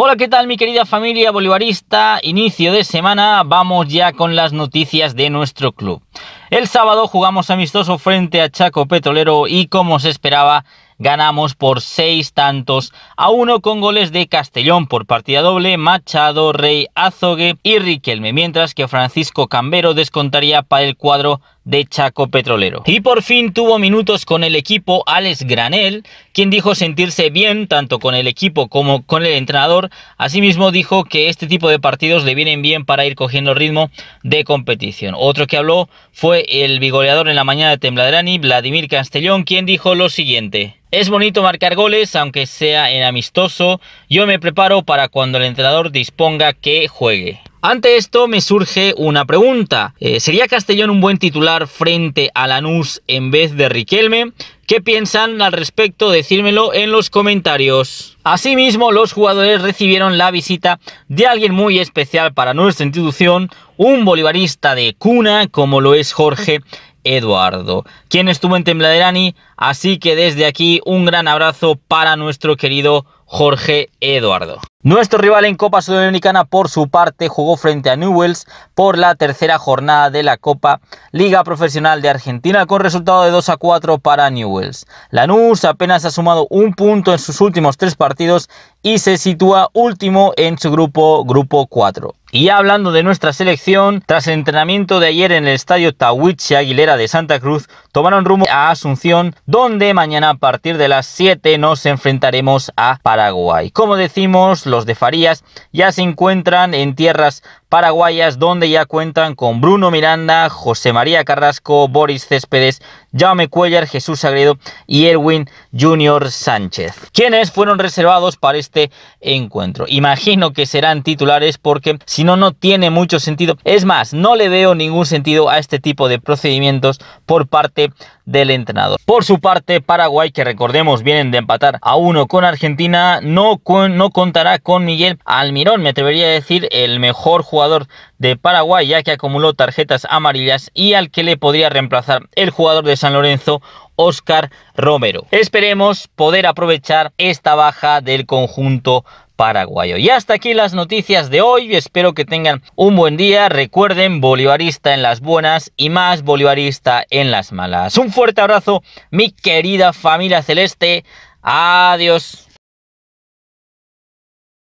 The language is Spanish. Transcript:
Hola, ¿qué tal mi querida familia bolivarista? Inicio de semana, vamos ya con las noticias de nuestro club. El sábado jugamos amistoso frente a Chaco Petrolero y como se esperaba ganamos por seis tantos a uno con goles de Castellón por partida doble, Machado, Rey, Azogue y Riquelme, mientras que Francisco Cambero descontaría para el cuadro de Chaco Petrolero. Y por fin tuvo minutos con el equipo Alex Granel, quien dijo sentirse bien tanto con el equipo como con el entrenador. Asimismo dijo que este tipo de partidos le vienen bien para ir cogiendo ritmo de competición. Otro que habló fue el bigoleador en la mañana de Tembladrani, Vladimir Castellón, quien dijo lo siguiente. Es bonito marcar goles, aunque sea en amistoso. Yo me preparo para cuando el entrenador disponga que juegue. Ante esto me surge una pregunta. Eh, ¿Sería Castellón un buen titular frente a Lanús en vez de Riquelme? ¿Qué piensan al respecto? Decírmelo en los comentarios. Asimismo, los jugadores recibieron la visita de alguien muy especial para nuestra institución, un bolivarista de cuna como lo es Jorge Eduardo, quien estuvo en Tembladerani, así que desde aquí un gran abrazo para nuestro querido Jorge Eduardo. Nuestro rival en Copa Sudamericana por su parte jugó frente a Newells por la tercera jornada de la Copa Liga Profesional de Argentina con resultado de 2 a 4 para Newells. Lanús apenas ha sumado un punto en sus últimos tres partidos y se sitúa último en su grupo, grupo 4. Y hablando de nuestra selección, tras el entrenamiento de ayer en el estadio Tawichi Aguilera de Santa Cruz, tomaron rumbo a Asunción, donde mañana a partir de las 7 nos enfrentaremos a Paraguay. Como decimos, los de Farías ya se encuentran en tierras paraguayas, donde ya cuentan con Bruno Miranda, José María Carrasco, Boris Céspedes, Jaume Cuellar, Jesús Sagredo y Erwin Junior Sánchez, quienes fueron reservados para este encuentro. Imagino que serán titulares porque si no, no tiene mucho sentido. Es más, no le veo ningún sentido a este tipo de procedimientos por parte del entrenador. Por su parte, Paraguay, que recordemos vienen de empatar a uno con Argentina, no, no contará con Miguel Almirón, me atrevería a decir el mejor jugador de Paraguay, ya que acumuló tarjetas amarillas y al que le podría reemplazar el jugador de San Lorenzo, Oscar Romero. Esperemos poder aprovechar esta baja del conjunto paraguayo. Y hasta aquí las noticias de hoy. Espero que tengan un buen día. Recuerden, bolivarista en las buenas y más bolivarista en las malas. Un fuerte abrazo, mi querida familia celeste. Adiós.